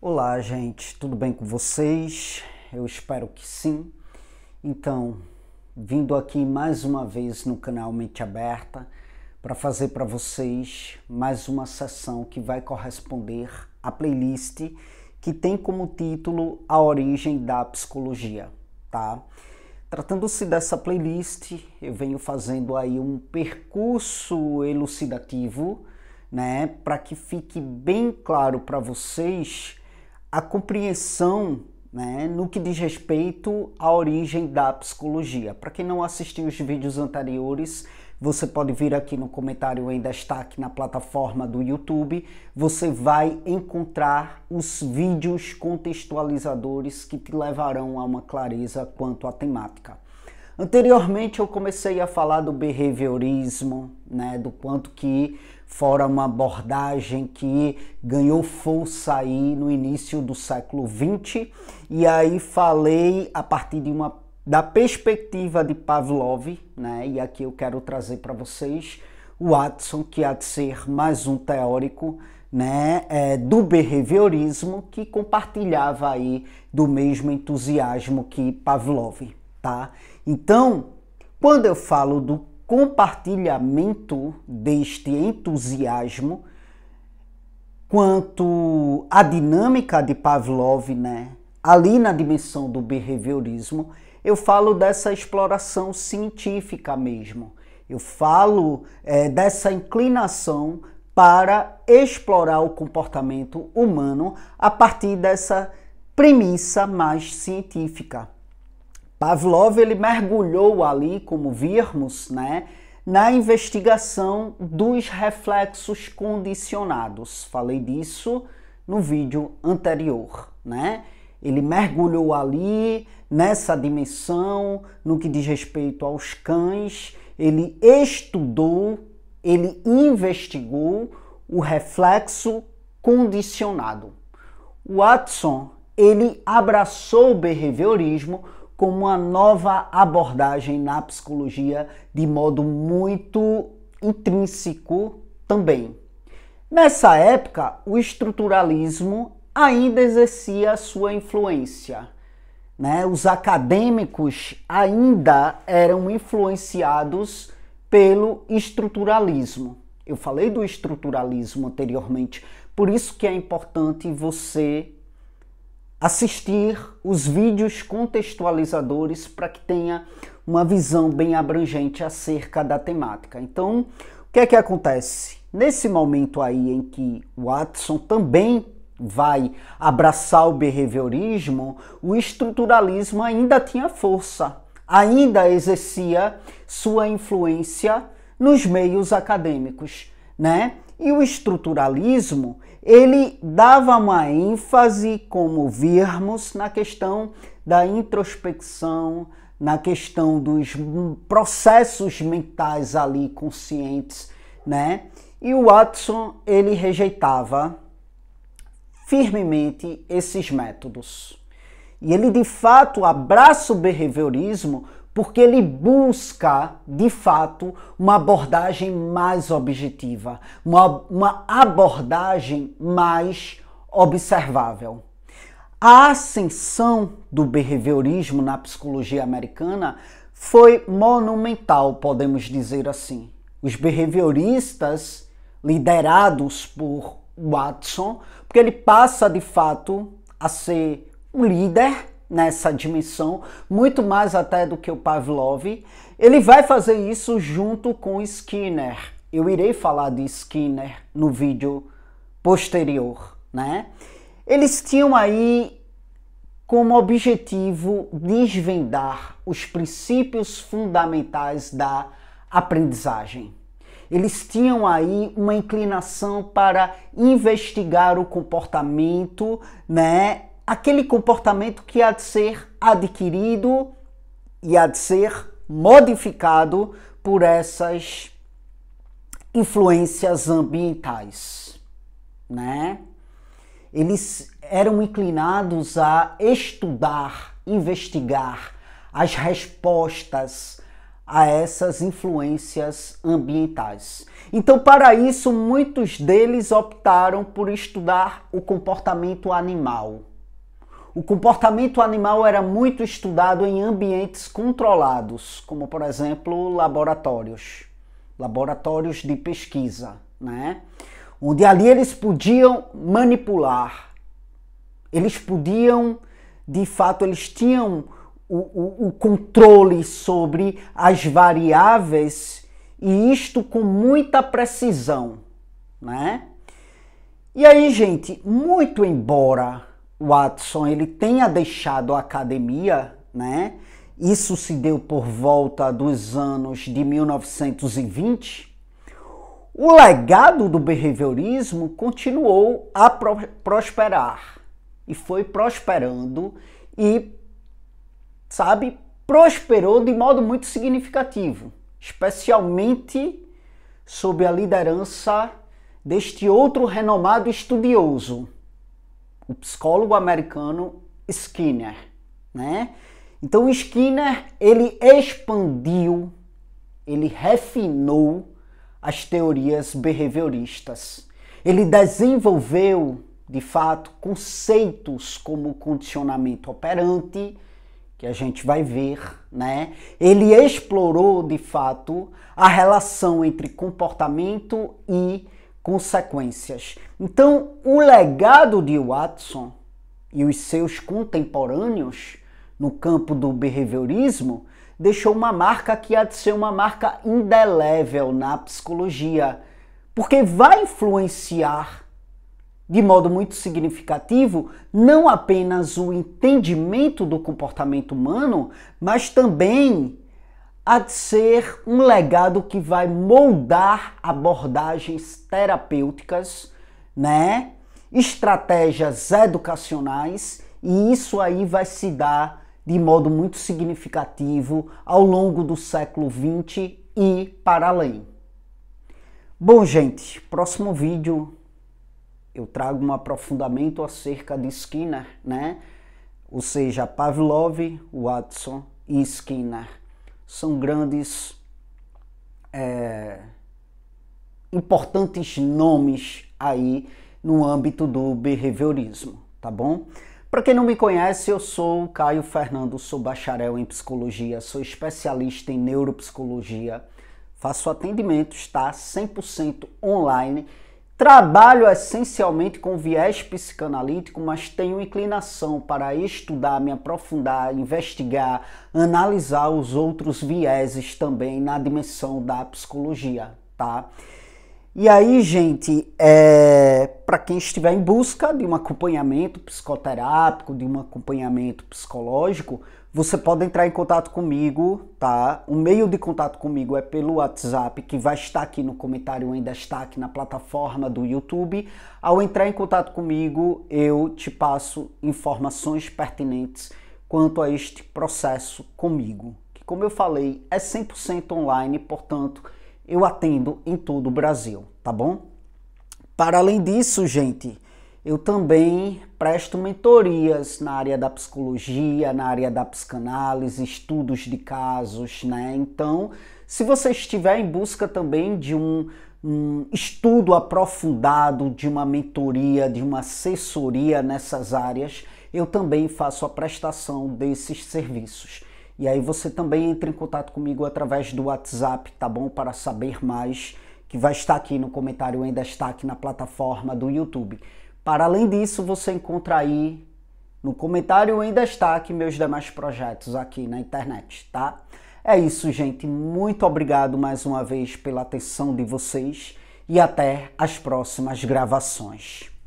Olá, gente, tudo bem com vocês? Eu espero que sim. Então, vindo aqui mais uma vez no canal Mente Aberta para fazer para vocês mais uma sessão que vai corresponder à playlist que tem como título A Origem da Psicologia, tá? Tratando-se dessa playlist, eu venho fazendo aí um percurso elucidativo, né, para que fique bem claro para vocês a compreensão né, no que diz respeito à origem da psicologia. Para quem não assistiu os vídeos anteriores, você pode vir aqui no comentário em destaque na plataforma do YouTube. Você vai encontrar os vídeos contextualizadores que te levarão a uma clareza quanto à temática. Anteriormente eu comecei a falar do behaviorismo, né, do quanto que fora uma abordagem que ganhou força aí no início do século 20 e aí falei a partir de uma da perspectiva de Pavlov, né, e aqui eu quero trazer para vocês o Watson, que há de ser mais um teórico né, é, do behaviorismo que compartilhava aí do mesmo entusiasmo que Pavlov tá? Então, quando eu falo do compartilhamento deste entusiasmo, quanto à dinâmica de Pavlov, né? Ali na dimensão do behaviorismo, eu falo dessa exploração científica mesmo. Eu falo é, dessa inclinação para explorar o comportamento humano a partir dessa premissa mais científica. Pavlov ele mergulhou ali, como virmos, né, na investigação dos reflexos condicionados. Falei disso no vídeo anterior, né? Ele mergulhou ali nessa dimensão, no que diz respeito aos cães, ele estudou, ele investigou o reflexo condicionado. Watson, ele abraçou o behaviorismo como uma nova abordagem na psicologia de modo muito intrínseco também. Nessa época, o estruturalismo ainda exercia sua influência. Né? Os acadêmicos ainda eram influenciados pelo estruturalismo. Eu falei do estruturalismo anteriormente, por isso que é importante você assistir os vídeos contextualizadores para que tenha uma visão bem abrangente acerca da temática. Então, o que é que acontece? Nesse momento aí em que Watson também vai abraçar o behaviorismo, o estruturalismo ainda tinha força, ainda exercia sua influência nos meios acadêmicos, né? E o estruturalismo, ele dava uma ênfase, como virmos, na questão da introspecção, na questão dos processos mentais ali conscientes, né? E o Watson, ele rejeitava firmemente esses métodos. E ele de fato abraça o behaviorismo porque ele busca, de fato, uma abordagem mais objetiva, uma, uma abordagem mais observável. A ascensão do behaviorismo na psicologia americana foi monumental, podemos dizer assim. Os behavioristas, liderados por Watson, porque ele passa de fato a ser um líder nessa dimensão, muito mais até do que o Pavlov. Ele vai fazer isso junto com Skinner. Eu irei falar de Skinner no vídeo posterior, né? Eles tinham aí como objetivo desvendar os princípios fundamentais da aprendizagem. Eles tinham aí uma inclinação para investigar o comportamento, né, aquele comportamento que há de ser adquirido e há de ser modificado por essas influências ambientais, né? Eles eram inclinados a estudar, investigar as respostas a essas influências ambientais. Então, para isso, muitos deles optaram por estudar o comportamento animal. O comportamento animal era muito estudado em ambientes controlados, como por exemplo laboratórios, laboratórios de pesquisa, né? Onde ali eles podiam manipular, eles podiam, de fato, eles tinham o, o, o controle sobre as variáveis e isto com muita precisão, né? E aí, gente, muito embora Watson ele tenha deixado a academia, né? Isso se deu por volta dos anos de 1920. O legado do behaviorismo continuou a pro prosperar e foi prosperando e sabe, prosperou de modo muito significativo, especialmente sob a liderança deste outro renomado estudioso, o psicólogo americano Skinner, né? Então Skinner ele expandiu, ele refinou as teorias behavioristas. Ele desenvolveu, de fato, conceitos como condicionamento operante, que a gente vai ver, né? Ele explorou, de fato, a relação entre comportamento e consequências. Então, o legado de Watson e os seus contemporâneos no campo do behaviorismo deixou uma marca que há de ser uma marca indelével na psicologia, porque vai influenciar de modo muito significativo não apenas o entendimento do comportamento humano, mas também há de ser um legado que vai moldar abordagens terapêuticas, né? Estratégias educacionais e isso aí vai se dar de modo muito significativo ao longo do século XX e para além. Bom, gente, próximo vídeo eu trago um aprofundamento acerca de Skinner, né? Ou seja, Pavlov, Watson e Skinner são grandes, é, importantes nomes aí no âmbito do behaviorismo, tá bom? Para quem não me conhece, eu sou o Caio Fernando, sou bacharel em psicologia, sou especialista em neuropsicologia, faço atendimentos, tá? 100% online Trabalho essencialmente com viés psicanalítico, mas tenho inclinação para estudar, me aprofundar, investigar, analisar os outros vieses também na dimensão da psicologia, tá? E aí, gente, é, para quem estiver em busca de um acompanhamento psicoterápico, de um acompanhamento psicológico, você pode entrar em contato comigo, tá? O meio de contato comigo é pelo WhatsApp, que vai estar aqui no comentário em destaque na plataforma do YouTube. Ao entrar em contato comigo, eu te passo informações pertinentes quanto a este processo comigo, que como eu falei, é 100% online, portanto, eu atendo em todo o Brasil, tá bom? Para além disso, gente, eu também presto mentorias na área da psicologia, na área da psicanálise, estudos de casos, né? Então, se você estiver em busca também de um, um estudo aprofundado, de uma mentoria, de uma assessoria nessas áreas, eu também faço a prestação desses serviços. E aí você também entra em contato comigo através do WhatsApp, tá bom? Para saber mais, que vai estar aqui no comentário em destaque na plataforma do YouTube. Para além disso, você encontra aí no comentário em destaque meus demais projetos aqui na internet, tá? É isso, gente. Muito obrigado mais uma vez pela atenção de vocês e até as próximas gravações.